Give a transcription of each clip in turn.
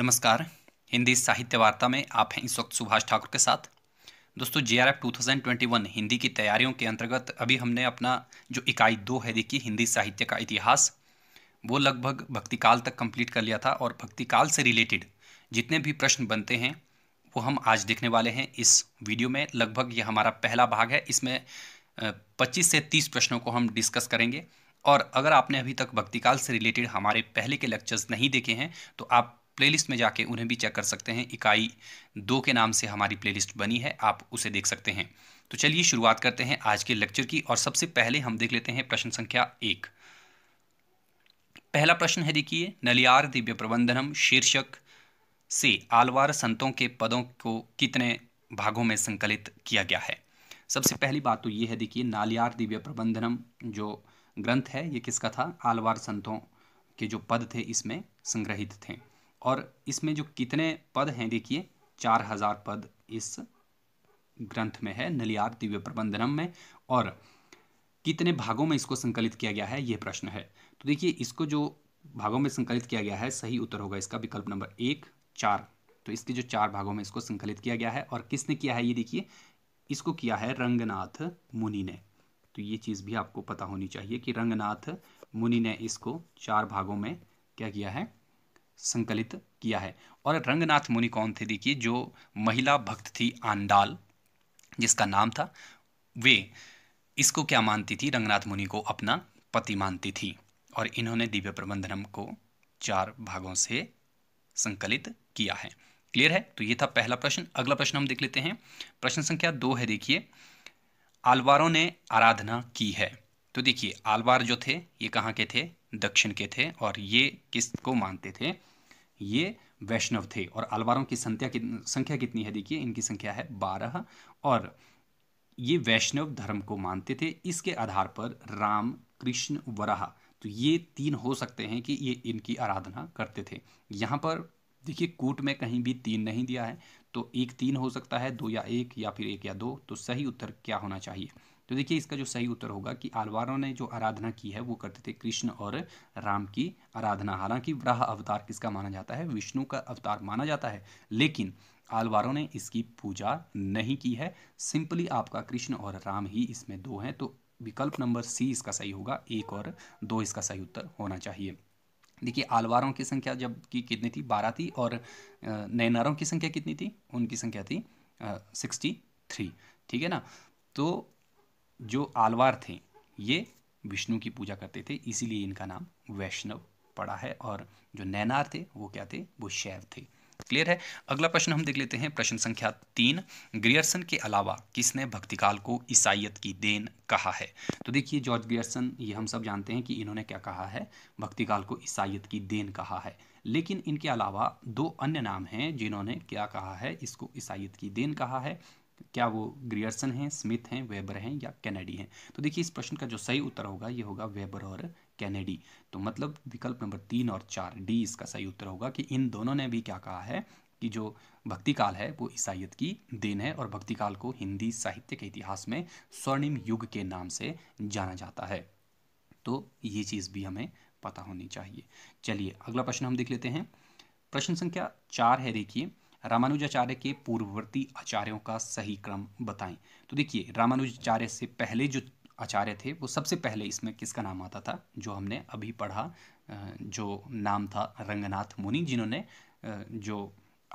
नमस्कार हिंदी साहित्य वार्ता में आप हैं इस वक्त सुभाष ठाकुर के साथ दोस्तों J R F two thousand twenty one Hindi की तैयारियों के अंतर्गत अभी हमने अपना जो इकाई दो है देखी हिंदी साहित्य का इतिहास वो लगभग भक्तिकाल तक कंप्लीट कर लिया था और भक्तिकाल से रिलेटेड जितने भी प्रश्न बनते हैं वो हम आज देखने वाले हैं इस वीडियो में लगभग ये हमारा पहला भाग है इसमें पच्चीस से तीस प्रश्नों को हम डिस्कस करेंगे और अगर आपने अभी तक भक्तिकाल से रिलेटेड हमारे पहले के लेक्चर्स नहीं देखे हैं तो आप प्लेलिस्ट में जाके उन्हें भी चेक कर सकते हैं इकाई दो के नाम से हमारी प्लेलिस्ट बनी है आप उसे देख सकते हैं तो चलिए शुरुआत करते हैं आज के लेक्चर की और सबसे पहले हम देख लेते हैं प्रश्न संख्या एक पहला प्रश्न है देखिए नलियार दिव्य प्रबंधनम शीर्षक से आलवार संतों के पदों को कितने भागों में संकलित किया गया है सबसे पहली बात तो ये है देखिए नालियार दिव्य प्रबंधनम जो ग्रंथ है ये किसका था आलवार संतों के जो पद थे इसमें संग्रहित थे और इसमें जो कितने पद हैं देखिए चार हजार पद इस ग्रंथ में है नलियार दिव्य प्रबंधनम में और कितने भागों में इसको संकलित किया गया है यह प्रश्न है तो देखिए इसको जो भागों में संकलित किया गया है सही उत्तर होगा इसका विकल्प नंबर एक चार तो इसके जो चार भागों में इसको संकलित किया गया है और किसने किया है ये देखिए इसको किया है रंगनाथ मुनि ने तो ये चीज़ भी आपको पता होनी चाहिए कि रंगनाथ मुनि ने इसको चार भागों में क्या किया है संकलित किया है और रंगनाथ मुनि कौन थे देखिए जो महिला भक्त थी आंडाल जिसका नाम था वे इसको क्या मानती थी रंगनाथ मुनि को अपना पति मानती थी और इन्होंने दिव्य प्रबंधनम को चार भागों से संकलित किया है क्लियर है तो ये था पहला प्रश्न अगला प्रश्न हम देख लेते हैं प्रश्न संख्या दो है देखिए आलवारों ने आराधना की है तो देखिए आलवार जो थे ये कहाँ के थे दक्षिण के थे और ये किसको मानते थे ये वैष्णव थे और आलवारों की संख्या कितनी संख्या कितनी है देखिए इनकी संख्या है बारह और ये वैष्णव धर्म को मानते थे इसके आधार पर राम कृष्ण वराह तो ये तीन हो सकते हैं कि ये इनकी आराधना करते थे यहाँ पर देखिए कूट में कहीं भी तीन नहीं दिया है तो एक तीन हो सकता है दो या एक या फिर एक या दो तो सही उत्तर क्या होना चाहिए तो देखिए इसका जो सही उत्तर होगा कि आलवारों ने जो आराधना की है वो करते थे कृष्ण और राम की आराधना हालांकि वराह अवतार किसका माना जाता है विष्णु का अवतार माना जाता है लेकिन आलवारों ने इसकी पूजा नहीं की है सिंपली आपका कृष्ण और राम ही इसमें दो हैं तो विकल्प नंबर सी इसका सही होगा एक और दो इसका सही उत्तर होना चाहिए देखिए आलवारों की संख्या जब की कितनी थी बारह थी और नैनारों की संख्या कितनी थी उनकी संख्या थी सिक्सटी थ्री ठीक है ना तो जो आलवार थे ये विष्णु की पूजा करते थे इसीलिए इनका नाम वैष्णव पड़ा है और जो नैनार थे वो क्या थे वो शैव थे क्लियर है अगला प्रश्न हम देख लेते हैं प्रश्न संख्या तीन ग्रियर्सन के अलावा किसने भक्तिकाल को ईसाइत की देन कहा है तो देखिए जॉर्ज ग्रियर्सन ये हम सब जानते हैं कि इन्होंने क्या कहा है भक्तिकाल को ईसाइत की देन कहा है लेकिन इनके अलावा दो अन्य नाम हैं जिन्होंने क्या कहा है इसको ईसाइत की देन कहा है क्या वो ग्रियर्सन हैं स्मिथ हैं वेबर हैं या कैनेडी हैं तो देखिए इस प्रश्न का जो सही उत्तर होगा ये होगा वेबर और कैनेडी तो मतलब विकल्प नंबर तीन और चार डी इसका सही उत्तर होगा कि इन दोनों ने भी क्या कहा है कि जो भक्ति काल है वो ईसाइत की देन है और भक्ति काल को हिंदी साहित्य के इतिहास में स्वर्णिम युग के नाम से जाना जाता है तो ये चीज़ भी हमें पता होनी चाहिए चलिए अगला प्रश्न हम देख लेते हैं प्रश्न संख्या चार है देखिए रामानुजाचार्य के पूर्ववर्ती आचार्यों का सही क्रम बताएं तो देखिए रामानुजाचार्य से पहले जो आचार्य थे वो सबसे पहले इसमें किसका नाम आता था जो हमने अभी पढ़ा जो नाम था रंगनाथ मुनि जिन्होंने जो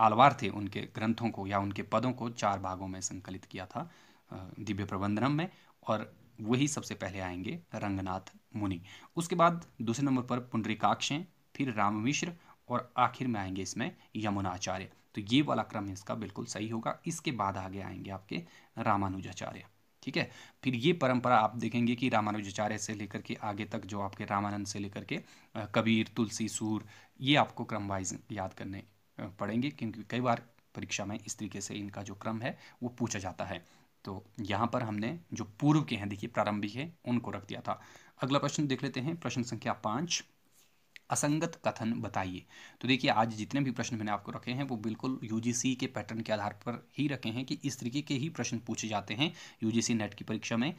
आलवार थे उनके ग्रंथों को या उनके पदों को चार भागों में संकलित किया था दिव्य प्रबंधनम में और वही सबसे पहले आएंगे रंगनाथ मुनि उसके बाद दूसरे नंबर पर पुण्डरीकाक्ष हैं फिर राम मिश्र और आखिर में आएंगे इसमें यमुनाचार्य तो ये वाला क्रम इसका बिल्कुल सही होगा इसके बाद आगे आएंगे आपके रामानुजाचार्य ठीक है फिर ये परंपरा आप देखेंगे कि रामानुजाचार्य से लेकर के आगे तक जो आपके रामानंद से लेकर के कबीर तुलसी सूर ये आपको क्रम वाइज याद करने पड़ेंगे क्योंकि कई बार परीक्षा में इस तरीके से इनका जो क्रम है वो पूछा जाता है तो यहाँ पर हमने जो पूर्व के हैं देखिए प्रारंभिक है उनको रख दिया था अगला प्रश्न देख लेते हैं प्रश्न संख्या पाँच असंगत कथन बताइए तो देखिए आज जितने भी प्रश्न मैंने आपको रखे हैं वो बिल्कुल यूजीसी के पैटर्न के आधार पर ही रखे हैं कि इस तरीके के ही प्रश्न पूछे जाते हैं यूजीसी नेट की परीक्षा में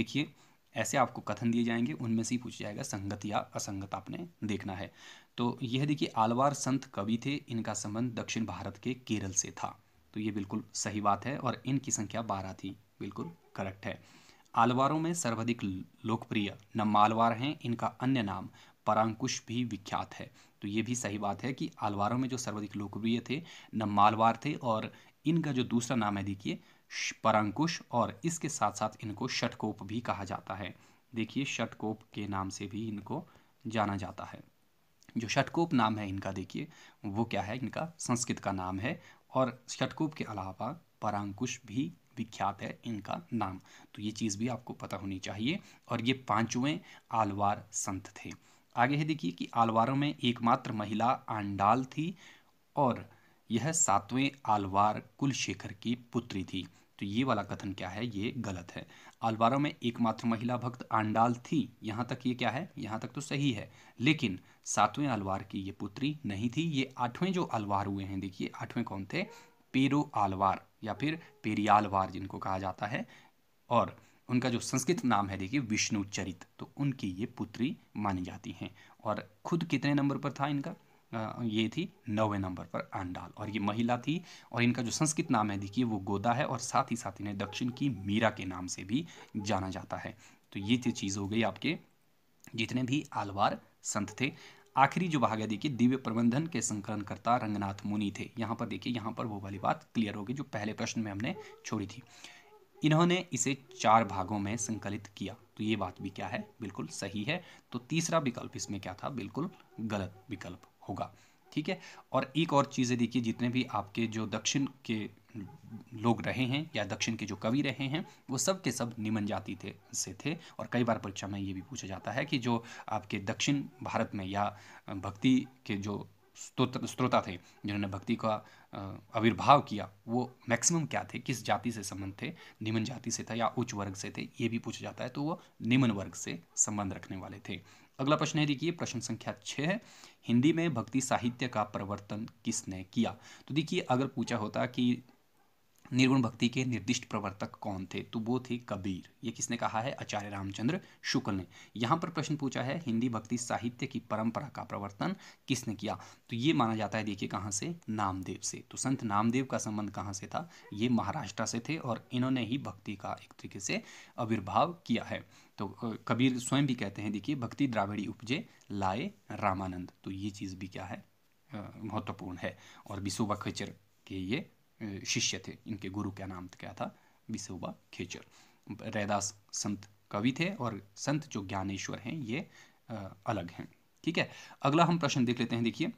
देखिए ऐसे आपको कथन दिए जाएंगे उनमें से ही पूछा जाएगा संगत या असंगत आपने देखना है तो यह देखिए आलवार संत कवि थे इनका संबंध दक्षिण भारत के केरल से था तो ये बिल्कुल सही बात है और इनकी संख्या बारह थी बिल्कुल करेक्ट है आलवारों में सर्वाधिक लोकप्रिय नम्मालवार हैं इनका अन्य नाम परांकुश भी विख्यात है तो ये भी सही बात है कि आलवारों में जो सर्वाधिक लोकप्रिय थे न मालवार थे और इनका जो दूसरा नाम है देखिए परांकुश और इसके साथ साथ इनको षटकोप भी कहा जाता है देखिए षटकोप के नाम से भी इनको जाना जाता है जो षटकोप नाम है इनका देखिए वो क्या है इनका संस्कृत का नाम है और षटकोप के अलावा परांकुश भी विख्यात है इनका नाम तो ये चीज़ भी आपको पता होनी चाहिए और ये पांचवें आलवार संत थे आगे है देखिए कि आलवारों में एकमात्र महिला आंडाल थी और यह सातवें आलवार कुलशेखर की पुत्री थी तो ये वाला कथन क्या है ये गलत है आलवारों में एकमात्र महिला भक्त आंडाल थी यहाँ तक ये क्या है यहाँ तक तो सही है लेकिन सातवें आलवार की ये पुत्री नहीं थी ये आठवें जो आलवार हुए हैं देखिए आठवें कौन थे पेरो आलवार या फिर पेरियालवार जिनको कहा जाता है और उनका जो संस्कृत नाम है देखिए विष्णु चरित तो उनकी ये पुत्री मानी जाती हैं और खुद कितने नंबर पर था इनका ये थी नौवे नंबर पर आंडाल और ये महिला थी और इनका जो संस्कृत नाम है देखिए वो गोदा है और साथ ही साथ इन्हें दक्षिण की मीरा के नाम से भी जाना जाता है तो ये चीज़ हो गई आपके जितने भी आलवार संत थे आखिरी जो भाग है देखिए दिव्य प्रबंधन के संकलनकर्ता रंगनाथ मुनि थे यहाँ पर देखिए यहाँ पर वो वाली बात क्लियर होगी जो पहले प्रश्न में हमने छोड़ी थी इन्होंने इसे चार भागों में संकलित किया तो ये बात भी क्या है बिल्कुल सही है तो तीसरा विकल्प इसमें क्या था बिल्कुल गलत विकल्प होगा ठीक है और एक और चीज़ें देखिए जितने भी आपके जो दक्षिण के लोग रहे हैं या दक्षिण के जो कवि रहे हैं वो सब के सब निमन जाति थे से थे और कई बार परीक्षा में ये भी पूछा जाता है कि जो आपके दक्षिण भारत में या भक्ति के जो स्त्रोता थे जिन्होंने भक्ति का आविर्भाव किया वो मैक्सिमम क्या थे किस जाति से संबंध थे निम्न जाति से था या उच्च वर्ग से थे ये भी पूछा जाता है तो वो निम्न वर्ग से संबंध रखने वाले थे अगला प्रश्न है देखिए प्रश्न संख्या छः है हिंदी में भक्ति साहित्य का प्रवर्तन किसने किया तो देखिए अगर पूछा होता कि निर्गुण भक्ति के निर्दिष्ट प्रवर्तक कौन थे तो वो थे कबीर ये किसने कहा है आचार्य रामचंद्र शुक्ल ने यहाँ पर प्रश्न पूछा है हिंदी भक्ति साहित्य की परंपरा का प्रवर्तन किसने किया तो ये माना जाता है देखिए कहाँ से नामदेव से तो संत नामदेव का संबंध कहाँ से था ये महाराष्ट्र से थे और इन्होंने ही भक्ति का एक तरीके से आविर्भाव किया है तो कबीर स्वयं भी कहते हैं देखिए भक्ति द्राविड़ी उपजे लाए रामानंद तो ये चीज़ भी क्या है महत्वपूर्ण है और विश्ववाखचर के ये शिष्य थे इनके गुरु का नाम क्या था विशोबा खेचर रैदास संत कवि थे और संत जो ज्ञानेश्वर हैं ये अलग हैं ठीक है अगला हम प्रश्न देख लेते हैं देखिए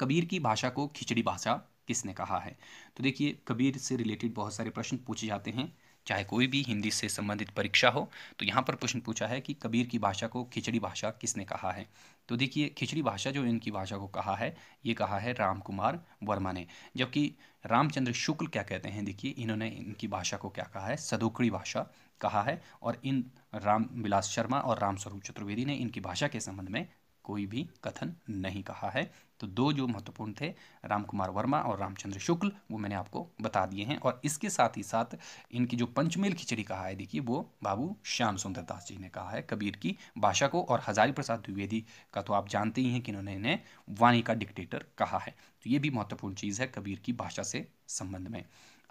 कबीर की भाषा को खिचड़ी भाषा किसने कहा है तो देखिए कबीर से रिलेटेड बहुत सारे प्रश्न पूछे जाते हैं चाहे कोई भी हिंदी से संबंधित परीक्षा हो तो यहाँ पर प्रश्न पूछा है कि कबीर की भाषा को खिचड़ी भाषा किसने कहा है तो देखिए खिचड़ी भाषा जो इनकी भाषा को कहा है ये कहा है राम कुमार वर्मा ने जबकि रामचंद्र शुक्ल क्या कहते हैं देखिए इन्होंने इनकी भाषा को क्या कहा है सदुकड़ी भाषा कहा है और इन राम विलास शर्मा और राम स्वरूप चतुर्वेदी ने इनकी भाषा के संबंध में कोई भी कथन नहीं कहा है तो दो जो महत्वपूर्ण थे राम कुमार वर्मा और रामचंद्र शुक्ल वो मैंने आपको बता दिए हैं और इसके साथ ही साथ इनकी जो पंचमेल खिचड़ी कहा है देखिए वो बाबू श्याम सुंदर दास जी ने कहा है कबीर की भाषा को और हजारी प्रसाद द्विवेदी का तो आप जानते ही हैं कि इन्होंने इन्हें वाणी का डिक्टेटर कहा है तो ये भी महत्वपूर्ण चीज़ है कबीर की भाषा से संबंध में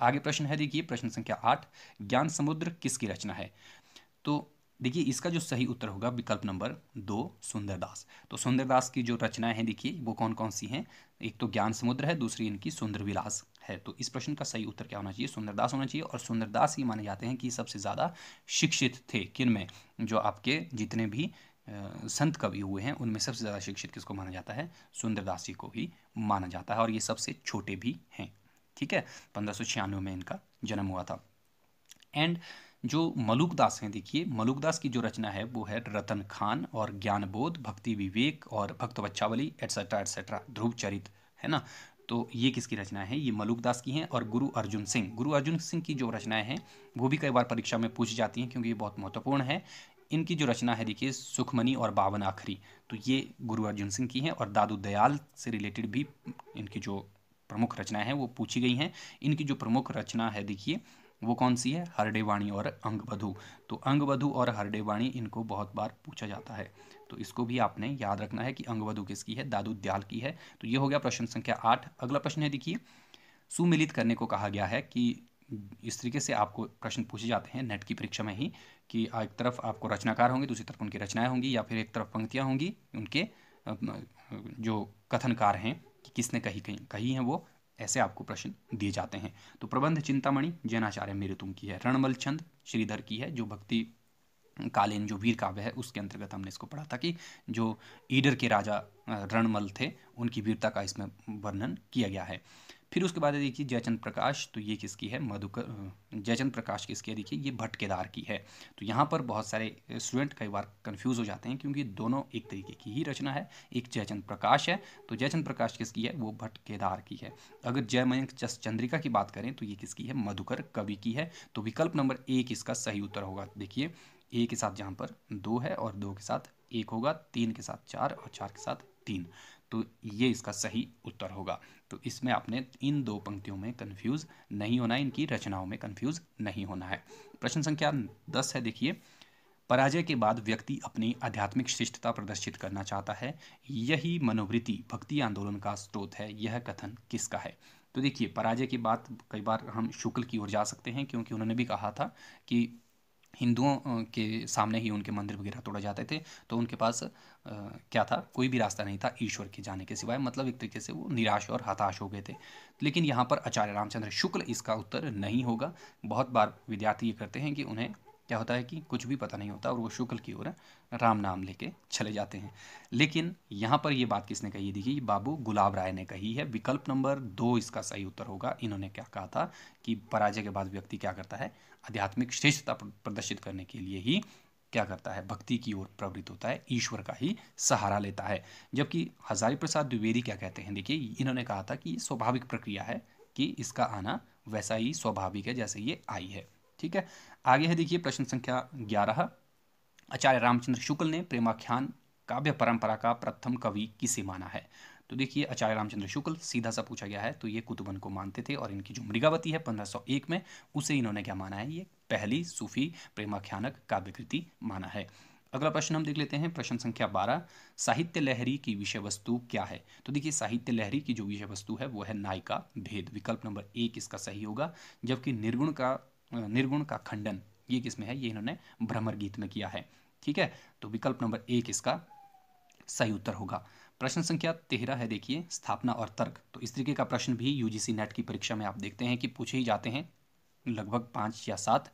आगे प्रश्न है देखिए प्रश्न संख्या आठ ज्ञान समुद्र किसकी रचना है तो देखिए इसका जो सही उत्तर होगा विकल्प नंबर दो सुंदरदास तो सुंदरदास की जो रचनाएं हैं देखिए वो कौन कौन सी हैं एक तो ज्ञान समुद्र है दूसरी इनकी सुंदर विलास है तो इस प्रश्न का सही उत्तर क्या होना चाहिए सुंदरदास होना चाहिए और सुंदरदास ही माने जाते हैं कि सबसे ज़्यादा शिक्षित थे किन में जो आपके जितने भी संत कवि हुए हैं उनमें सबसे ज़्यादा शिक्षित किसको माना जाता है सुंदरदास जी को ही माना जाता है और ये सबसे छोटे भी हैं ठीक है पंद्रह में इनका जन्म हुआ था एंड जो मलुकदास हैं देखिए मलुकदास की जो रचना है वो है रतन खान और ज्ञानबोध भक्ति विवेक और भक्त बच्चावली एटसेट्रा एटसेट्रा ध्रुव चरित है ना तो ये किसकी रचनाएं हैं ये मलुकदास की हैं और गुरु अर्जुन सिंह गुरु अर्जुन सिंह की जो रचनाएं हैं वो भी कई बार परीक्षा में पूछ जाती हैं क्योंकि ये बहुत महत्वपूर्ण है इनकी जो रचना है देखिए सुखमनी और बावन आखरी तो ये गुरु अर्जुन सिंह की हैं और दादू दयाल से रिलेटेड भी इनकी जो प्रमुख रचनाएं हैं वो पूछी गई हैं इनकी जो प्रमुख रचना है देखिए वो कौन सी है हरडेवाणी और अंगबधु तो अंगबधु और हरडेवाणी इनको बहुत बार पूछा जाता है तो इसको भी आपने याद रखना है कि अंगबधु किसकी है दादू दयाल की है तो ये हो गया प्रश्न संख्या आठ अगला प्रश्न है देखिए सुमिलित करने को कहा गया है कि इस तरीके से आपको प्रश्न पूछे जाते हैं नेट की परीक्षा में ही कि एक तरफ आपको रचनाकार होंगे दूसरी तरफ उनकी रचनाएं होंगी या फिर एक तरफ पंक्तियाँ होंगी उनके जो कथनकार हैं कि किसने कही कही कही हैं वो ऐसे आपको प्रश्न दिए जाते हैं तो प्रबंध चिंतामणि जैनाचार्य मेरुतुम की है रणमल छंद श्रीधर की है जो भक्ति कालीन जो वीर काव्य है उसके अंतर्गत हमने इसको पढ़ा था कि जो ईडर के राजा रणमल थे उनकी वीरता का इसमें वर्णन किया गया है फिर उसके बाद देखिए जयचंद प्रकाश तो ये किसकी है मधुकर जयचंद प्रकाश किसकी है देखिए ये भट्ट केदार की है तो यहाँ पर बहुत सारे स्टूडेंट कई बार कन्फ्यूज़ हो जाते हैं क्योंकि दोनों एक तरीके की ही रचना है एक जयचंद प्रकाश है तो जयचंद प्रकाश किसकी है वो भटकेदार की है अगर जयमयंक चंद्रिका की बात करें तो ये किसकी है मधुकर कवि की है तो विकल्प नंबर एक इसका सही उत्तर होगा देखिए ए के साथ जहाँ पर दो है और दो के साथ एक होगा तीन के साथ चार और चार के साथ तीन तो ये इसका सही उत्तर होगा तो इसमें आपने इन दो पंक्तियों में कंफ्यूज नहीं होना है इनकी रचनाओं में कंफ्यूज नहीं होना है प्रश्न संख्या दस है देखिए पराजय के बाद व्यक्ति अपनी आध्यात्मिक शिष्टता प्रदर्शित करना चाहता है यही मनोवृत्ति भक्ति आंदोलन का स्रोत है यह कथन किसका है तो देखिए पराजय के बाद कई बार हम शुक्ल की ओर जा सकते हैं क्योंकि उन्होंने भी कहा था कि हिंदुओं के सामने ही उनके मंदिर वगैरह तोड़े जाते थे तो उनके पास आ, क्या था कोई भी रास्ता नहीं था ईश्वर के जाने के सिवाय मतलब एक तरीके से वो निराश और हताश हो गए थे लेकिन यहाँ पर आचार्य रामचंद्र शुक्ल इसका उत्तर नहीं होगा बहुत बार विद्यार्थी ये करते हैं कि उन्हें क्या होता है कि कुछ भी पता नहीं होता और वो शुक्ल की ओर राम नाम लेके चले जाते हैं लेकिन यहाँ पर ये बात किसने कही देखिए बाबू गुलाब राय ने कही है विकल्प नंबर दो इसका सही उत्तर होगा इन्होंने क्या कहा था कि पराजय के बाद व्यक्ति क्या करता है आध्यात्मिक श्रेष्ठता प्रदर्शित करने के लिए ही क्या करता है भक्ति की ओर प्रवृत्त होता है ईश्वर का ही सहारा लेता है जबकि हजारी प्रसाद द्विवेदी क्या कहते हैं देखिए इन्होंने कहा था कि स्वाभाविक प्रक्रिया है कि इसका आना वैसा ही स्वाभाविक है जैसे ये आई है ठीक है आगे है देखिए प्रश्न संख्या ग्यारह आचार्य रामचंद्र शुक्ल ने प्रेमाख्यान काव्य परंपरा का प्रथम कवि किसे माना है तो देखिए आचार्य रामचंद्र शुक्ल सीधा सा पूछा गया है तो ये कुतुबन को मानते थे और इनकी जो मृगावती है 1501 में उसे इन्होंने क्या माना है ये पहली सूफी प्रेमाख्यानक काव्यकृति माना है अगला प्रश्न हम देख लेते हैं प्रश्न संख्या बारह साहित्य लहरी की विषय वस्तु क्या है तो देखिए साहित्य लहरी की जो विषय वस्तु है वो है नायिका भेद विकल्प नंबर एक इसका सही होगा जबकि निर्गुण का निर्गुण का खंडन ये किसमें है ये इन्होंने भ्रमर गीत में किया है ठीक है तो विकल्प नंबर एक इसका सही उत्तर होगा प्रश्न संख्या तेरह है देखिए स्थापना और तर्क तो इस तरीके का प्रश्न भी यूजीसी नेट की परीक्षा में आप देखते हैं कि पूछे ही जाते हैं लगभग पाँच या सात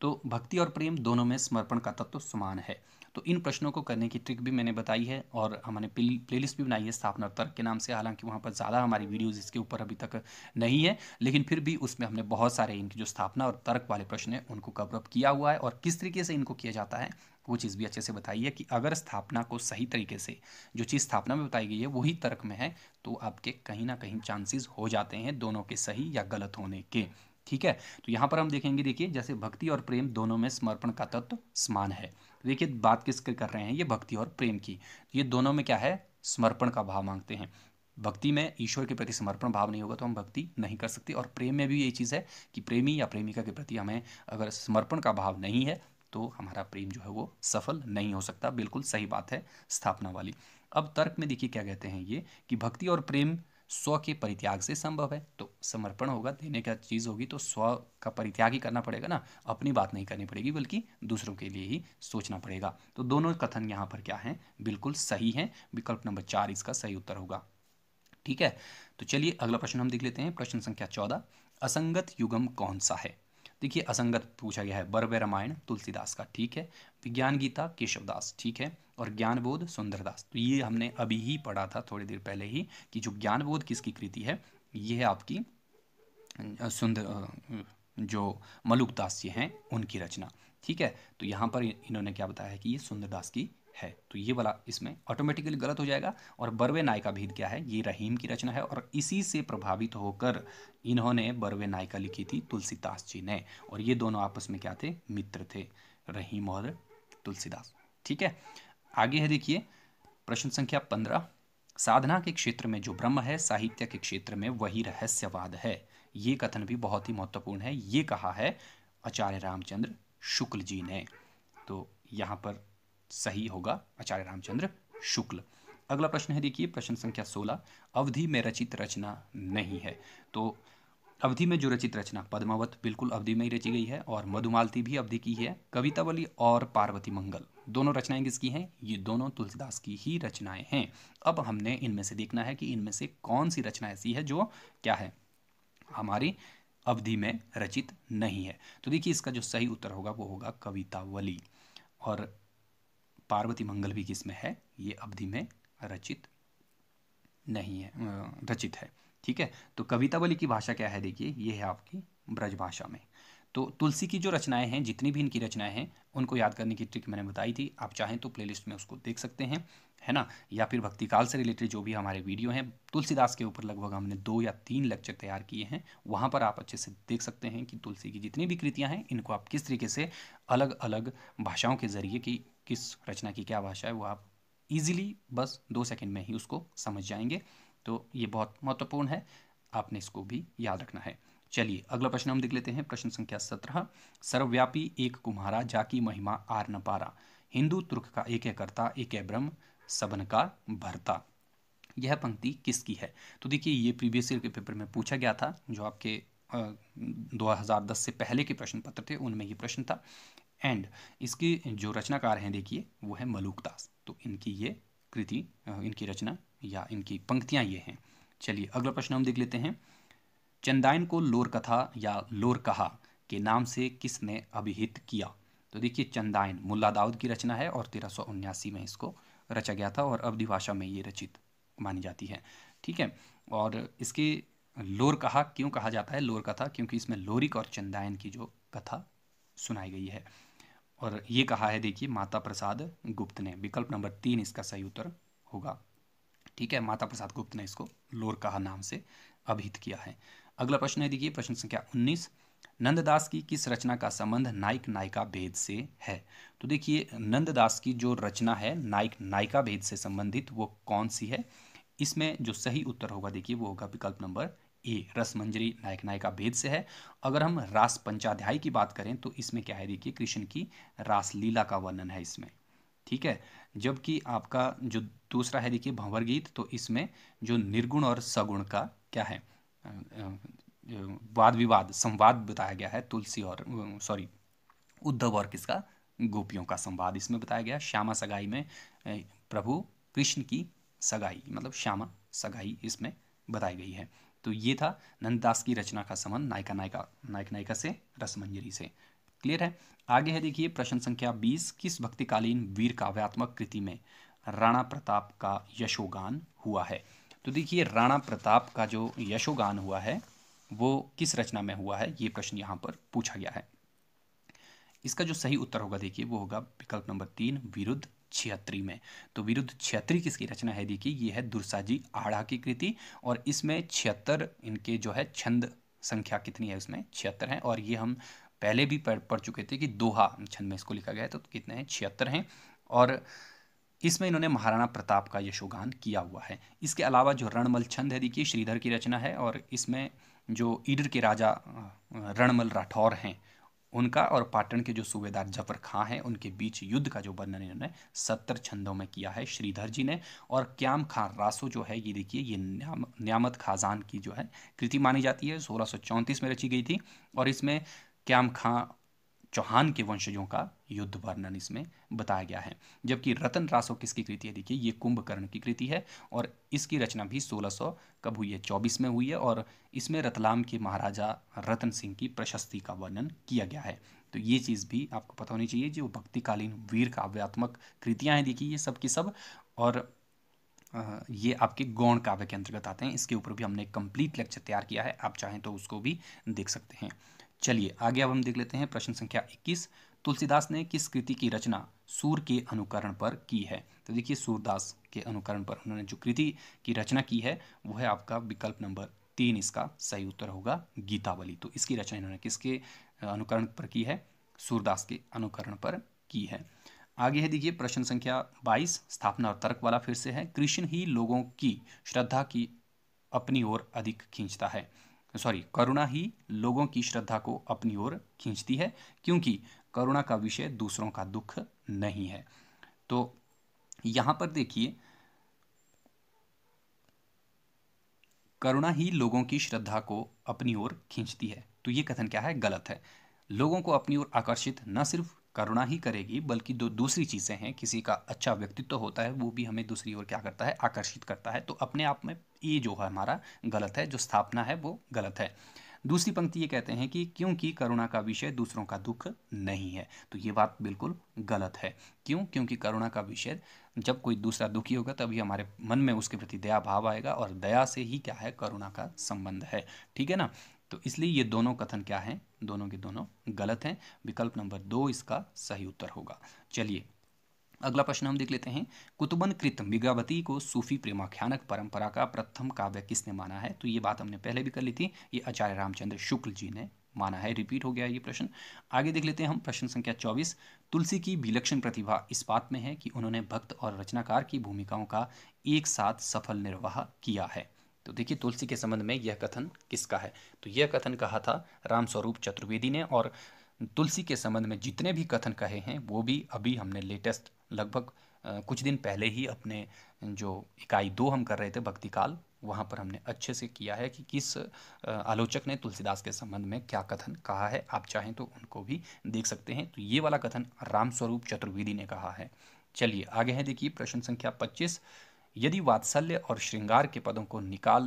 तो भक्ति और प्रेम दोनों में समर्पण का तत्व तो समान है तो इन प्रश्नों को करने की ट्रिक भी मैंने बताई है और हमने प्लेलिस्ट भी बनाई है स्थापना तर्क के नाम से हालांकि वहाँ पर ज़्यादा हमारी वीडियोज़ इसके ऊपर अभी तक नहीं है लेकिन फिर भी उसमें हमने बहुत सारे इनकी जो स्थापना और तर्क वाले प्रश्न हैं उनको कवरअप किया हुआ है और किस तरीके से इनको किया जाता है वो चीज़ भी अच्छे से बताई है कि अगर स्थापना को सही तरीके से जो चीज़ स्थापना में बताई गई है वही तर्क में है तो आपके कहीं ना कहीं चांसेस हो जाते हैं दोनों के सही या गलत होने के ठीक है तो यहाँ पर हम देखेंगे देखिए जैसे भक्ति और प्रेम दोनों में समर्पण का तत्व समान है देखिए बात किस कर रहे हैं ये भक्ति और प्रेम की ये दोनों में क्या है समर्पण का भाव मांगते हैं भक्ति में ईश्वर के प्रति समर्पण भाव नहीं होगा तो हम भक्ति नहीं कर सकते और प्रेम में भी ये चीज़ है कि प्रेमी या प्रेमिका के प्रति हमें अगर समर्पण का भाव नहीं है तो हमारा प्रेम जो है वो सफल नहीं हो सकता बिल्कुल सही बात है स्थापना वाली अब तर्क में देखिए क्या कहते हैं ये कि भक्ति और प्रेम स्व के परित्याग से संभव है तो समर्पण होगा देने का चीज़ होगी तो स्व का परित्याग ही करना पड़ेगा ना अपनी बात नहीं करनी पड़ेगी बल्कि दूसरों के लिए ही सोचना पड़ेगा तो दोनों कथन यहाँ पर क्या है बिल्कुल सही है विकल्प नंबर चार इसका सही उत्तर होगा ठीक है तो चलिए अगला प्रश्न हम देख लेते हैं प्रश्न संख्या चौदह असंगत युगम कौन सा है देखिए असंगत पूछा गया है बर्वे रामायण तुलसीदास का ठीक है विज्ञान गीता केशवदास ठीक है और ज्ञानबोध सुंदरदास तो ये हमने अभी ही पढ़ा था थोड़ी देर पहले ही कि जो ज्ञानबोध किसकी कृति है ये है आपकी सुंदर जो मलुकदास जी हैं उनकी रचना ठीक है तो यहाँ पर इन्होंने क्या बताया है कि ये सुंदरदास की है तो ये वाला इसमें ऑटोमेटिकली गलत हो जाएगा और बरवे नायिका भीद क्या है ये रहीम की रचना है और इसी से प्रभावित होकर इन्होंने बरवे नायिका लिखी थी तुलसीदास जी ने और ये दोनों आपस में क्या थे मित्र थे रहीम और तुलसीदास ठीक है आगे है देखिए प्रश्न संख्या पंद्रह साधना के क्षेत्र में जो ब्रह्म है साहित्य के क्षेत्र में वही रहस्यवाद है ये कथन भी बहुत ही महत्वपूर्ण है ये कहा है आचार्य रामचंद्र शुक्ल जी ने तो यहाँ पर सही होगा आचार्य रामचंद्र शुक्ल अगला प्रश्न है देखिए प्रश्न संख्या सोलह अवधि में रचित रचना नहीं है तो अवधि में जो रचित रचना पद्मावत बिल्कुल अवधि में ही रची गई है और मधुमालती भी अवधि की है कवितावली और पार्वती मंगल दोनों रचनाएं किसकी हैं ये दोनों तुलसीदास की ही रचनाएं हैं अब हमने इनमें से देखना है कि इनमें से कौन सी रचना ऐसी है जो क्या है हमारी अवधि में रचित नहीं है तो देखिए इसका जो सही उत्तर होगा वो होगा कवितावली और पार्वती मंगल भी किसमें है ये अवधि में रचित नहीं है रचित है ठीक है तो कवितावली की भाषा क्या है देखिए ये है आपकी ब्रज भाषा में तो तुलसी की जो रचनाएं हैं जितनी भी इनकी रचनाएं हैं उनको याद करने की ट्रिक मैंने बताई थी आप चाहें तो प्लेलिस्ट में उसको देख सकते हैं है ना या फिर भक्तिकाल से रिलेटेड जो भी हमारे वीडियो हैं तुलसीदास के ऊपर लगभग हमने दो या तीन लेक्चर तैयार किए हैं वहाँ पर आप अच्छे से देख सकते हैं कि तुलसी की जितनी भी कृतियाँ हैं इनको आप किस तरीके से अलग अलग भाषाओं के ज़रिए कि किस रचना की क्या भाषा है वो आप ईजिली बस दो सेकेंड में ही उसको समझ जाएंगे तो ये बहुत महत्वपूर्ण है आपने इसको भी याद रखना है चलिए अगला प्रश्न हम देख लेते हैं प्रश्न संख्या सत्रह सर्वव्यापी एक कुम्हारा जाकी महिमा आर न पारा हिंदू तुर्क का एक है करता एक है ब्रह्म सबन का भरता यह पंक्ति किसकी है तो देखिए ये प्रीवियस ईयर के पेपर में पूछा गया था जो आपके आ, 2010 से पहले के प्रश्न पत्र थे उनमें ये प्रश्न था एंड इसके जो रचनाकार हैं देखिए वो है मलूक दास तो इनकी ये कृति इनकी रचना या इनकी पंक्तियाँ ये हैं चलिए अगला प्रश्न हम देख लेते हैं चंदायन को लोर कथा या लोर कहा के नाम से किसने अभिहित किया तो देखिए चंदायन मुल्ला दाऊद की रचना है और तेरह में इसको रचा गया था और अवधि भाषा में ये रचित मानी जाती है ठीक है और इसके लोर कहा क्यों कहा जाता है लोर कथा क्योंकि इसमें लोरिक और चंदायन की जो कथा सुनाई गई है और ये कहा है देखिए माता प्रसाद गुप्त ने विकल्प नंबर तीन इसका सही उत्तर होगा ठीक है माता प्रसाद गुप्त ने इसको लोर कहा नाम से अभिहित किया है अगला प्रश्न है देखिए प्रश्न संख्या उन्नीस नंददास की किस रचना का संबंध नायक नायिका भेद से है तो देखिए नंददास की जो रचना है नायक नायिका भेद से संबंधित वो कौन सी है इसमें जो सही उत्तर होगा देखिए वो होगा विकल्प नंबर ए रसमंजरी नायक नायिका भेद से है अगर हम रास पंचाध्याय की बात करें तो इसमें क्या है देखिए कृष्ण की रासलीला का वर्णन है इसमें ठीक है जबकि आपका जो दूसरा है देखिए भंवर गीत तो इसमें जो निर्गुण और सगुण का क्या है वाद विवाद संवाद बताया गया है तुलसी और सॉरी उद्धव और किसका गोपियों का संवाद इसमें बताया गया श्यामा सगाई में प्रभु कृष्ण की सगाई मतलब श्यामा सगाई इसमें बताई गई है तो ये था नंददास की रचना का संबंध नायिका नायिका नायक नायिका से रसमंजरी से क्लियर है आगे है देखिए प्रश्न संख्या 20 किस भक्तिकालीन वीर काव्यात्मक कृति में राणा प्रताप का यशोगान हुआ है तो देखिए राणा प्रताप का जो यशोगान हुआ है वो किस रचना में हुआ है ये प्रश्न यहाँ पर पूछा गया है इसका जो सही उत्तर होगा देखिए वो होगा विकल्प नंबर तीन विरुद्ध छिहत्तरी में तो विरुद्ध छिहत्तरी किसकी रचना है देखिए ये है दुर्साजी आड़ा की कृति और इसमें छिहत्तर इनके जो है छंद संख्या कितनी है उसमें छिहत्तर है और ये हम पहले भी पढ़ पढ़ चुके थे कि दोहा छंद में इसको लिखा गया है तो कितने हैं छिहत्तर हैं और इसमें इन्होंने महाराणा प्रताप का यशोगान किया हुआ है इसके अलावा जो रणमल छंद है देखिए श्रीधर की रचना है और इसमें जो ईडर के राजा रणमल राठौर हैं उनका और पाटन के जो सूबेदार जफर खां हैं उनके बीच युद्ध का जो वर्णन इन्होंने सत्तर छंदों में किया है श्रीधर जी ने और क्याम खां रासो जो है ये देखिए ये न्याम, न्यामत खाजान की जो है कृति मानी जाती है सोलह में रची गई थी और इसमें क्याम खां चौहान के वंशजों का युद्ध वर्णन इसमें बताया गया है जबकि रतन रासो किसकी कृति है देखिए ये कुंभकर्ण की कृति है और इसकी रचना भी 1600 कब हुई है चौबीस में हुई है और इसमें रतलाम के महाराजा रतन सिंह की प्रशस्ति का वर्णन किया गया है तो ये चीज़ भी आपको पता होनी चाहिए जो भक्तिकालीन वीर काव्यात्मक कृतियाँ हैं देखिए ये सब की सब और ये आपके गौण काव्य के अंतर्गत आते हैं इसके ऊपर भी हमने कंप्लीट लेक्चर तैयार किया है आप चाहें तो उसको भी देख सकते हैं चलिए आगे अब हम देख लेते हैं प्रश्न संख्या 21 तुलसीदास ने किस कृति की रचना सूर के अनुकरण पर की है तो देखिए सूरदास के अनुकरण पर उन्होंने जो कृति की रचना की है वह है आपका विकल्प नंबर तीन इसका सही उत्तर होगा गीतावली तो इसकी रचना इन्होंने किसके अनुकरण पर की है सूरदास के अनुकरण पर की है आगे है देखिए प्रश्न संख्या बाईस स्थापना और तर्क वाला फिर से है कृष्ण ही लोगों की श्रद्धा की अपनी ओर अधिक खींचता है सॉरी करुणा ही लोगों की श्रद्धा को अपनी ओर खींचती है क्योंकि करुणा का विषय दूसरों का दुख नहीं है तो यहां पर देखिए करुणा ही लोगों की श्रद्धा को अपनी ओर खींचती है तो ये कथन क्या है गलत है लोगों को अपनी ओर आकर्षित न सिर्फ करुणा ही करेगी बल्कि जो दूसरी चीज़ें हैं किसी का अच्छा व्यक्तित्व होता है वो भी हमें दूसरी ओर क्या करता है आकर्षित करता है तो अपने आप में ये जो है हमारा गलत है जो स्थापना है वो गलत है दूसरी पंक्ति ये कहते हैं कि क्योंकि करुणा का विषय दूसरों का दुख नहीं है तो ये बात बिल्कुल गलत है क्यों क्योंकि करुणा का विषय जब कोई दूसरा दुखी होगा तभी हमारे मन में उसके प्रति दया भाव आएगा और दया से ही क्या है करुणा का संबंध है ठीक है ना तो इसलिए ये दोनों कथन क्या हैं दोनों के दोनों गलत हैं विकल्प नंबर दो इसका सही उत्तर होगा चलिए अगला प्रश्न हम देख लेते हैं कुतुबन कृत मिगावती को सूफी प्रेमाख्यानक परंपरा का प्रथम काव्य किसने माना है तो ये बात हमने पहले भी कर ली थी ये आचार्य रामचंद्र शुक्ल जी ने माना है रिपीट हो गया ये प्रश्न आगे देख लेते हैं हम प्रश्न संख्या चौबीस तुलसी की विलक्षण प्रतिभा इस बात में है कि उन्होंने भक्त और रचनाकार की भूमिकाओं का एक साथ सफल निर्वाह किया है तो देखिए तुलसी के संबंध में यह कथन किसका है तो यह कथन कहा था रामस्वरूप चतुर्वेदी ने और तुलसी के संबंध में जितने भी कथन कहे हैं वो भी अभी हमने लेटेस्ट लगभग कुछ दिन पहले ही अपने जो इकाई दो हम कर रहे थे भक्तिकाल वहाँ पर हमने अच्छे से किया है कि किस आलोचक ने तुलसीदास के संबंध में क्या कथन कहा है आप चाहें तो उनको भी देख सकते हैं तो ये वाला कथन रामस्वरूप चतुर्वेदी ने कहा है चलिए आगे हैं देखिए प्रश्न संख्या पच्चीस यदि वात्सल्य और श्रृंगार के पदों को निकाल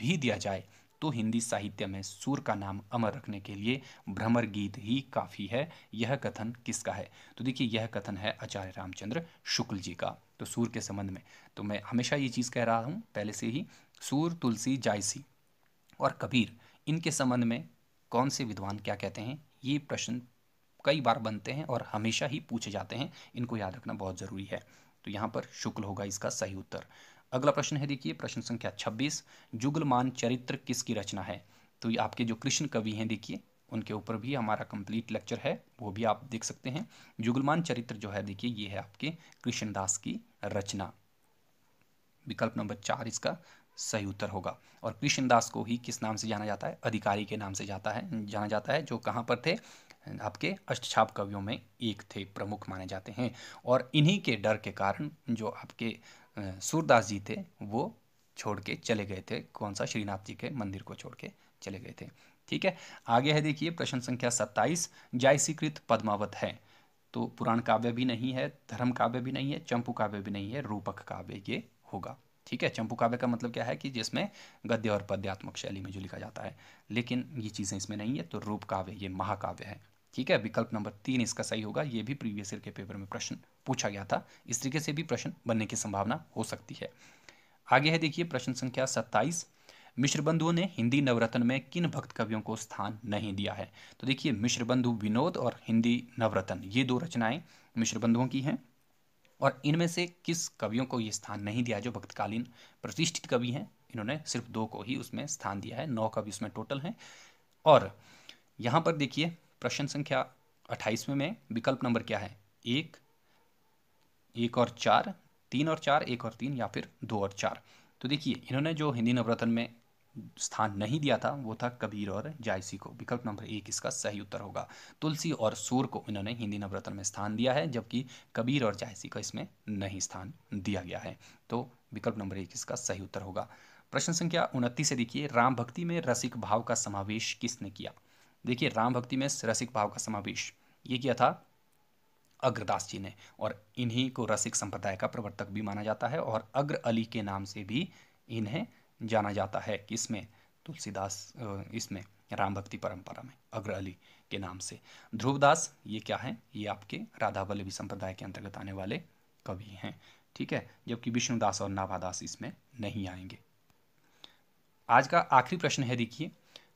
भी दिया जाए तो हिंदी साहित्य में सूर का नाम अमर रखने के लिए भ्रमर गीत ही काफ़ी है यह कथन किसका है तो देखिए यह कथन है आचार्य रामचंद्र शुक्ल जी का तो सूर के संबंध में तो मैं हमेशा ये चीज़ कह रहा हूँ पहले से ही सूर तुलसी जायसी और कबीर इनके संबंध में कौन से विद्वान क्या कहते हैं ये प्रश्न कई बार बनते हैं और हमेशा ही पूछे जाते हैं इनको याद रखना बहुत ज़रूरी है तो यहाँ पर शुक्ल होगा इसका सही उत्तर अगला प्रश्न है देखिए प्रश्न संख्या छब्बीस जुगलमान चरित्र किसकी रचना है तो ये आपके जो कृष्ण कवि हैं देखिए उनके ऊपर भी हमारा कंप्लीट लेक्चर है वो भी आप देख सकते हैं जुगलमान चरित्र जो है देखिए ये है आपके कृष्णदास की रचना विकल्प नंबर चार इसका सही उत्तर होगा और कृष्णदास को ही किस नाम से जाना जाता है अधिकारी के नाम से जाता है जाना जाता है जो कहाँ पर थे आपके अष्टछाप कवियों में एक थे प्रमुख माने जाते हैं और इन्हीं के डर के कारण जो आपके सूरदास जी थे वो छोड़ के चले गए थे कौन सा श्रीनाथ जी के मंदिर को छोड़ के चले गए थे ठीक है आगे है देखिए प्रश्न संख्या सत्ताईस जायसीकृत पद्मावत है तो पुराण काव्य भी नहीं है धर्म काव्य भी नहीं है चंपू काव्य भी नहीं है रूपक काव्य ये होगा ठीक है चंपू काव्य का मतलब क्या है कि जिसमें गद्य और पद्यात्मक शैली में जो लिखा जाता है लेकिन ये चीज़ें इसमें नहीं है तो रूप काव्य ये महाकाव्य है ठीक है विकल्प नंबर तीन इसका सही होगा ये भी प्रीवियस ईयर के पेपर में प्रश्न पूछा गया था इस तरीके से भी प्रश्न बनने की संभावना हो सकती है आगे है देखिए प्रश्न संख्या सत्ताईस मिश्र बंधुओं ने हिंदी नवरत्न में किन भक्त कवियों को स्थान नहीं दिया है तो देखिए मिश्र बंधु विनोद और हिंदी नवरत्न ये दो रचनाएं मिश्र बंधुओं की हैं और इनमें से किस कवियों को ये स्थान नहीं दिया जो भक्तकालीन प्रतिष्ठित कवि हैं इन्होंने सिर्फ दो को ही उसमें स्थान दिया है नौ कवि उसमें टोटल हैं और यहाँ पर देखिए प्रश्न संख्या अट्ठाईसवें में विकल्प नंबर क्या है एक एक और चार तीन और चार एक और तीन या फिर दो और चार तो देखिए इन्होंने जो हिंदी नवरत्न में स्थान नहीं दिया था वो था कबीर और जायसी को विकल्प नंबर एक इसका सही उत्तर होगा तुलसी और सूर को इन्होंने हिंदी नवरत्न में स्थान दिया है जबकि कबीर और जायसी को इसमें नहीं स्थान दिया गया है तो विकल्प नंबर एक इसका सही उत्तर होगा प्रश्न संख्या उनतीस से देखिए राम भक्ति में रसिक भाव का समावेश किसने किया देखिए राम भक्ति में रसिक भाव का समावेश ये किया था अग्रदास जी ने और इन्हीं को रसिक संप्रदाय का प्रवर्तक भी माना जाता है और अग्र अली के नाम से भी इन्हें जाना जाता है किसमें तुलसीदास इसमें राम भक्ति परंपरा में अग्र अली के नाम से ध्रुवदास ये क्या है ये आपके राधा वल्लभी संप्रदाय के अंतर्गत आने वाले कवि हैं ठीक है जबकि विष्णुदास और नाभादास इसमें नहीं आएंगे आज का आखिरी प्रश्न है देखिए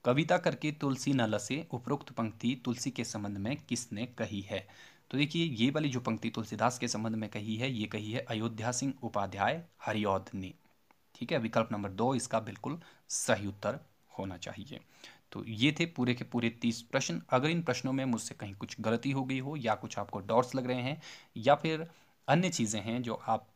कविता करके तुलसी न लसे उपरोक्त पंक्ति तुलसी के संबंध में किसने कही है तो देखिए ये वाली जो पंक्ति तुलसीदास के संबंध में कही है ये कही है अयोध्या सिंह उपाध्याय हरिऔध ने ठीक है विकल्प नंबर दो इसका बिल्कुल सही उत्तर होना चाहिए तो ये थे पूरे के पूरे तीस प्रश्न अगर इन प्रश्नों में मुझसे कहीं कुछ गलती हो गई हो या कुछ आपको डॉट्स लग रहे हैं या फिर अन्य चीज़ें हैं जो आप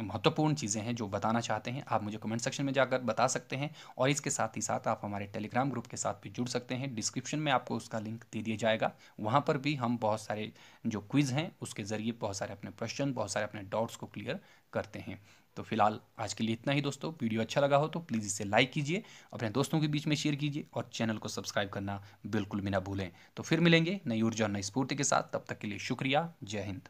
महत्वपूर्ण चीज़ें हैं जो बताना चाहते हैं आप मुझे कमेंट सेक्शन में जाकर बता सकते हैं और इसके साथ ही साथ आप हमारे टेलीग्राम ग्रुप के साथ भी जुड़ सकते हैं डिस्क्रिप्शन में आपको उसका लिंक दे दिया जाएगा वहाँ पर भी हम बहुत सारे जो क्विज़ हैं उसके ज़रिए बहुत सारे अपने क्वेश्चन बहुत सारे अपने डाउट्स को क्लियर करते हैं तो फिलहाल आज के लिए इतना ही दोस्तों वीडियो अच्छा लगा हो तो प्लीज़ इसे लाइक कीजिए अपने दोस्तों के बीच में शेयर कीजिए और चैनल को सब्सक्राइब करना बिल्कुल भी ना भूलें तो फिर मिलेंगे नई ऊर्जा और नई स्फूर्ति के साथ तब तक के लिए शुक्रिया जय हिंद